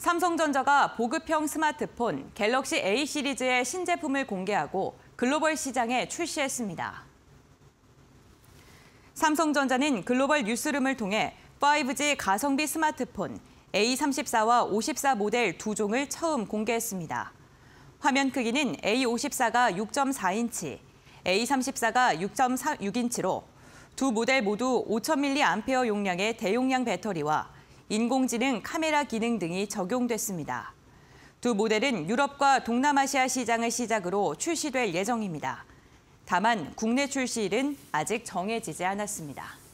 삼성전자가 보급형 스마트폰 갤럭시 A 시리즈의 신제품을 공개하고 글로벌 시장에 출시했습니다. 삼성전자는 글로벌 뉴스룸을 통해 5G 가성비 스마트폰 A34와 54 모델 두 종을 처음 공개했습니다. 화면 크기는 A54가 6.4인치, A34가 6.6인치로 두 모델 모두 5,000mAh 용량의 대용량 배터리와 인공지능 카메라 기능 등이 적용됐습니다. 두 모델은 유럽과 동남아시아 시장을 시작으로 출시될 예정입니다. 다만 국내 출시일은 아직 정해지지 않았습니다.